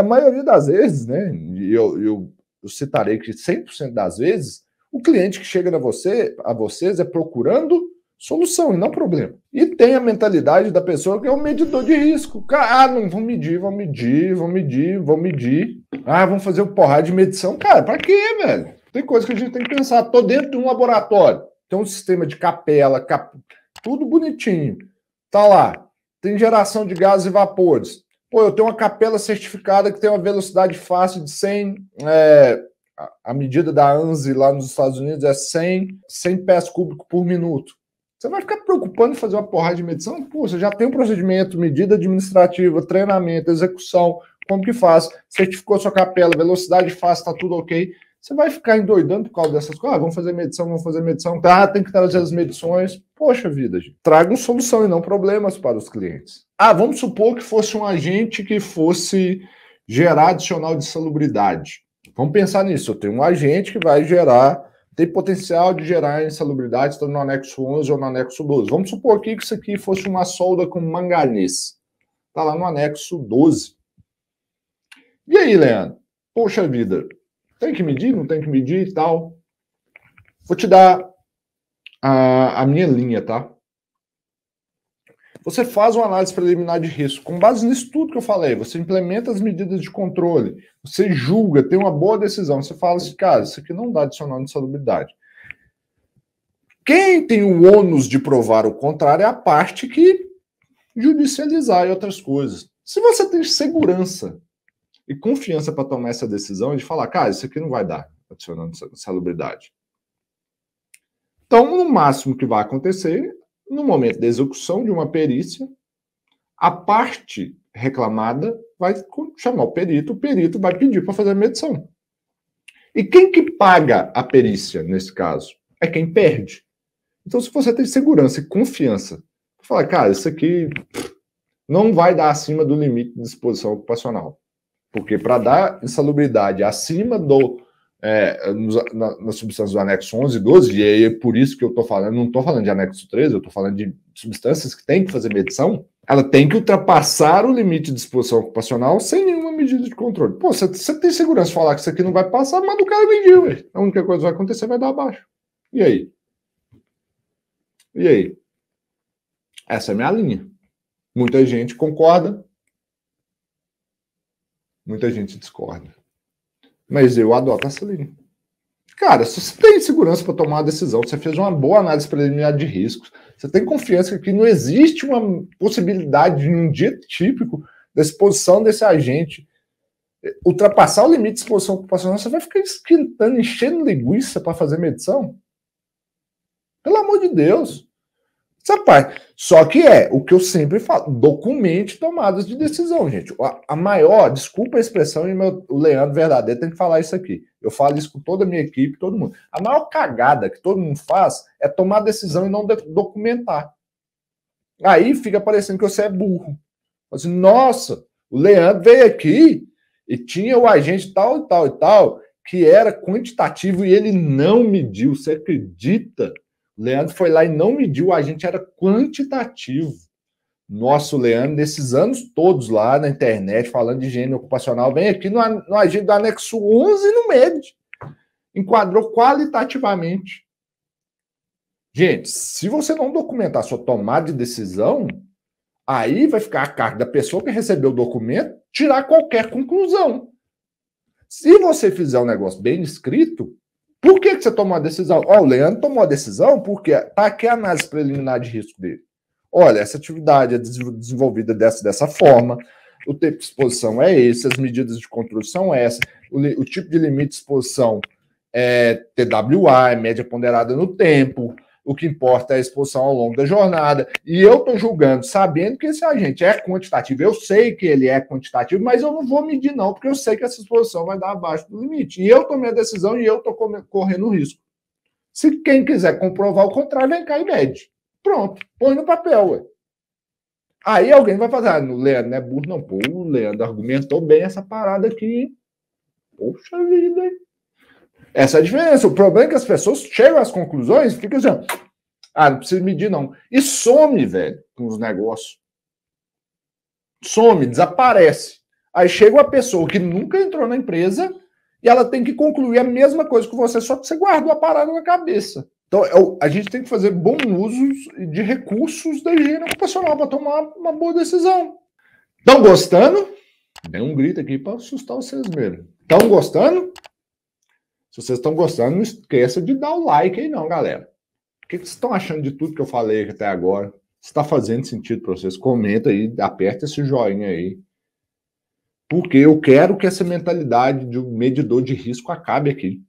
a maioria das vezes, né, eu, eu, eu citarei que 100% das vezes, o cliente que chega a, você, a vocês é procurando solução e não problema. E tem a mentalidade da pessoa que é um medidor de risco. Ah, não vão medir, vão medir, vão medir, vão medir. Ah, vão fazer um porrada de medição. Cara, para quê, velho? Tem coisa que a gente tem que pensar. Tô dentro de um laboratório. Tem um sistema de capela, cap... tudo bonitinho. Tá lá. Tem geração de gases e vapores Pô, eu tenho uma capela certificada que tem uma velocidade fácil de 100. É, a medida da ANSI lá nos Estados Unidos é 100, 100 pés cúbicos por minuto. Você vai ficar preocupando em fazer uma porrada de medição? Pô, você já tem um procedimento, medida administrativa, treinamento, execução, como que faz? Certificou sua capela, velocidade fácil, tá tudo ok. Você vai ficar endoidando por causa dessas coisas. Ah, vamos fazer medição, vamos fazer medição. ah tem que trazer as medições. Poxa vida, gente. Tragam solução e não problemas para os clientes. Ah, vamos supor que fosse um agente que fosse gerar adicional de salubridade. Vamos pensar nisso. Eu tenho um agente que vai gerar, tem potencial de gerar insalubridade, estando no anexo 11 ou no anexo 12. Vamos supor aqui que isso aqui fosse uma solda com manganês. Está lá no anexo 12. E aí, Leandro? Poxa vida, tem que medir, não tem que medir e tal. Vou te dar a, a minha linha, tá? Você faz uma análise preliminar de risco. Com base nisso tudo que eu falei, você implementa as medidas de controle, você julga, tem uma boa decisão. Você fala assim, cara, isso aqui não dá adicional de salubridade. Quem tem o ônus de provar o contrário é a parte que judicializar e outras coisas. Se você tem segurança e confiança para tomar essa decisão de falar, cara, isso aqui não vai dar, adicionando salubridade. Então, no máximo que vai acontecer, no momento da execução de uma perícia, a parte reclamada vai chamar o perito, o perito vai pedir para fazer a medição. E quem que paga a perícia nesse caso? É quem perde. Então, se você tem segurança e confiança, falar, cara, isso aqui não vai dar acima do limite de disposição ocupacional. Porque para dar insalubridade acima do é, na, nas substâncias do anexo 11 e 12, e é por isso que eu estou falando, não estou falando de anexo 13, eu estou falando de substâncias que tem que fazer medição, ela tem que ultrapassar o limite de exposição ocupacional sem nenhuma medida de controle. Pô, você tem segurança de falar que isso aqui não vai passar, mas o cara mediu, velho. a única coisa que vai acontecer é vai dar abaixo. E aí? E aí? Essa é a minha linha. Muita gente concorda, Muita gente discorda. Mas eu adoto essa linha. Cara, se você tem segurança para tomar uma decisão, você fez uma boa análise preliminar de riscos, você tem confiança que não existe uma possibilidade de um dia típico da exposição desse agente ultrapassar o limite de exposição ocupacional, você vai ficar esquentando, enchendo linguiça para fazer medição? Pelo amor de Deus essa parte. Só que é o que eu sempre falo: documente tomadas de decisão, gente. A, a maior, desculpa a expressão, e meu, o Leandro Verdadeiro tem que falar isso aqui. Eu falo isso com toda a minha equipe, todo mundo. A maior cagada que todo mundo faz é tomar decisão e não de, documentar. Aí fica parecendo que você é burro. Assim, Nossa, o Leandro veio aqui e tinha o agente tal e tal e tal, que era quantitativo e ele não mediu. Você acredita? Leandro foi lá e não mediu, a gente era quantitativo. Nosso Leandro, nesses anos todos lá na internet, falando de higiene ocupacional, vem aqui no, no agente do anexo 11 e não mede. Enquadrou qualitativamente. Gente, se você não documentar sua tomada de decisão, aí vai ficar a cargo da pessoa que recebeu o documento tirar qualquer conclusão. Se você fizer um negócio bem escrito, por que, que você tomou a decisão? Ó, o Leandro tomou a decisão porque tá aqui a análise preliminar de risco dele. Olha, essa atividade é desenvolvida dessa, dessa forma, o tempo de exposição é esse, as medidas de controle são essas, o, o tipo de limite de exposição é TWA, é média ponderada no tempo, o que importa é a exposição ao longo da jornada. E eu estou julgando, sabendo que esse assim, agente é quantitativo. Eu sei que ele é quantitativo, mas eu não vou medir, não, porque eu sei que essa exposição vai dar abaixo do limite. E eu tomei a decisão e eu estou correndo risco. Se quem quiser comprovar o contrário, vem cá e mede. Pronto, põe no papel, ué. Aí alguém vai falar, ah, o Leandro não é burro, não. Pô, o Leandro argumentou bem essa parada aqui. Poxa vida, hein? Essa é a diferença. O problema é que as pessoas chegam às conclusões e ficam assim, ah, não precisa medir, não. E some, velho, com os negócios. Some, desaparece. Aí chega uma pessoa que nunca entrou na empresa e ela tem que concluir a mesma coisa que você, só que você guardou a parada na cabeça. Então, é a gente tem que fazer bom uso de recursos da higiene ocupacional para tomar uma boa decisão. Estão gostando? Dê um grito aqui para assustar vocês mesmo. Estão gostando? Se vocês estão gostando, não esqueça de dar o like aí não, galera. O que, que vocês estão achando de tudo que eu falei até agora? Está fazendo sentido para vocês? Comenta aí, aperta esse joinha aí. Porque eu quero que essa mentalidade de medidor de risco acabe aqui.